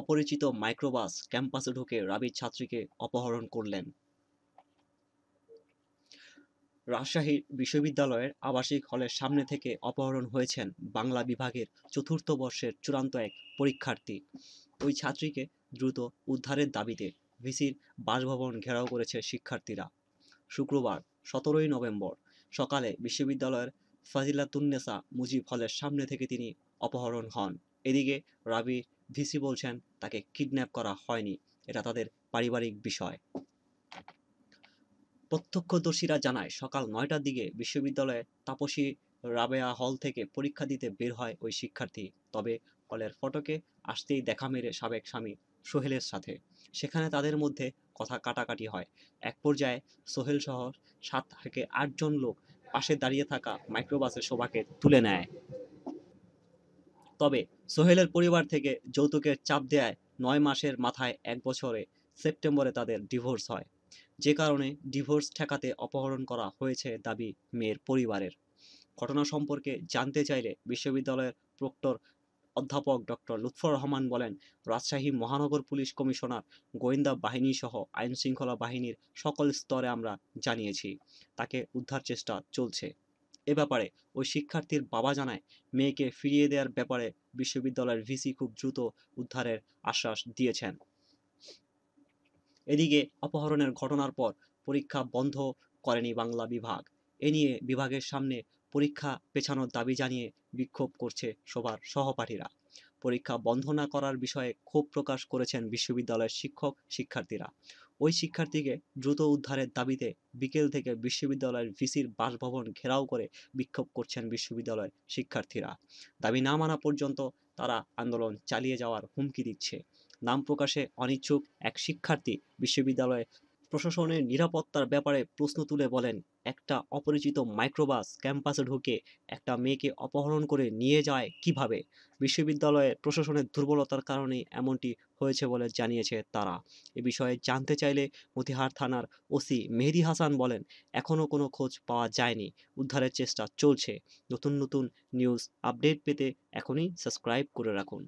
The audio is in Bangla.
অপরিচিত মাইক্রোবাস ক্যাম্পাসে ঢুকে রাবির ছাত্রীকে অপহরণ করলেন রাজশাহী বিশ্ববিদ্যালয়ের আবাসিক হলের সামনে থেকে অপহরণ হয়েছেন বাংলা বিভাগের চতুর্থ বর্ষের চূড়ান্ত এক পরীক্ষার্থী ওই ছাত্রীকে দ্রুত উদ্ধারের দাবিতে ভিসির বাসভবন ঘেরাও করেছে শিক্ষার্থীরা শুক্রবার সতেরোই নভেম্বর সকালে বিশ্ববিদ্যালয়ের ফাজিলাতুন্নেসা মুজিব হলের সামনে থেকে তিনি অপহরণ হন এদিকে রাবি ভিসি বলছেন তাকে কিডন্যাপ করা হয়নি এটা তাদের পারিবারিক বিষয় প্রত্যক্ষদর্শীরা জানায় সকাল নয়টার দিকে বিশ্ববিদ্যালয়ে তাপসী রাবেয়া হল থেকে পরীক্ষা দিতে বের হয় ওই শিক্ষার্থী তবে হলের ফটকে আসতেই দেখা মেরে সাবেক স্বামী সোহেলের সাথে সেখানে তাদের মধ্যে কথা কাটাকাটি হয় এক পর্যায়ে সোহেল সহ সাত থেকে আটজন লোক পাশে দাঁড়িয়ে থাকা মাইক্রোবাসের শোভাকে তুলে নেয় তবে সোহেলের পরিবার থেকে যৌতুকের চাপ দেয়ায় নয় মাসের মাথায় এক বছরে সেপ্টেম্বরে তাদের ডিভোর্স হয় যে কারণে ডিভোর্স ঠেকাতে অপহরণ করা হয়েছে দাবি মেয়ের পরিবারের ঘটনা সম্পর্কে জানতে চাইলে বিশ্ববিদ্যালয়ের প্রক্টর অধ্যাপক ডক্টর লুৎফর রহমান বলেন রাজশাহী মহানগর পুলিশ কমিশনার গোয়েন্দা বাহিনী সহ আইনশৃঙ্খলা বাহিনীর সকল স্তরে আমরা জানিয়েছি তাকে উদ্ধার চেষ্টা চলছে এ ব্যাপারে ওই শিক্ষার্থীর বাবা জানায় মেয়েকে ফিরিয়ে দেওয়ার ব্যাপারে বিশ্ববিদ্যালয়ের ভিসি খুব দ্রুত উদ্ধারের আশ্বাস দিয়েছেন এদিকে অপহরণের ঘটনার পর পরীক্ষা বন্ধ করেনি বাংলা বিভাগ এ নিয়ে বিভাগের সামনে পরীক্ষা পেছানোর দাবি জানিয়ে বিক্ষোভ করছে সবার সহপাঠীরা পরীক্ষা বন্ধ না করার বিষয়ে ক্ষোভ প্রকাশ করেছেন বিশ্ববিদ্যালয়ের শিক্ষক শিক্ষার্থীরা ওই শিক্ষার্থীকে দ্রুত উদ্ধারের দাবিতে বিকেল থেকে বিশ্ববিদ্যালয়ের ভিসির বাসভবন ঘেরাও করে বিক্ষোভ করছেন বিশ্ববিদ্যালয়ের শিক্ষার্থীরা দাবি না মানা পর্যন্ত তারা আন্দোলন চালিয়ে যাওয়ার হুমকি দিচ্ছে নাম প্রকাশে অনিচ্ছুক এক শিক্ষার্থী বিশ্ববিদ্যালয়ে প্রশাসনের নিরাপত্তার ব্যাপারে প্রশ্ন তুলে বলেন একটা অপরিচিত মাইক্রোবাস ক্যাম্পাসে ঢুকে একটা মেয়েকে অপহরণ করে নিয়ে যায় কিভাবে বিশ্ববিদ্যালয়ে প্রশাসনের দুর্বলতার কারণে এমনটি হয়েছে বলে জানিয়েছে তারা এ বিষয়ে জানতে চাইলে মতিহার থানার ওসি মেহেদি হাসান বলেন এখনও কোনো খোঁজ পাওয়া যায়নি উদ্ধারের চেষ্টা চলছে নতুন নতুন নিউজ আপডেট পেতে এখনই সাবস্ক্রাইব করে রাখুন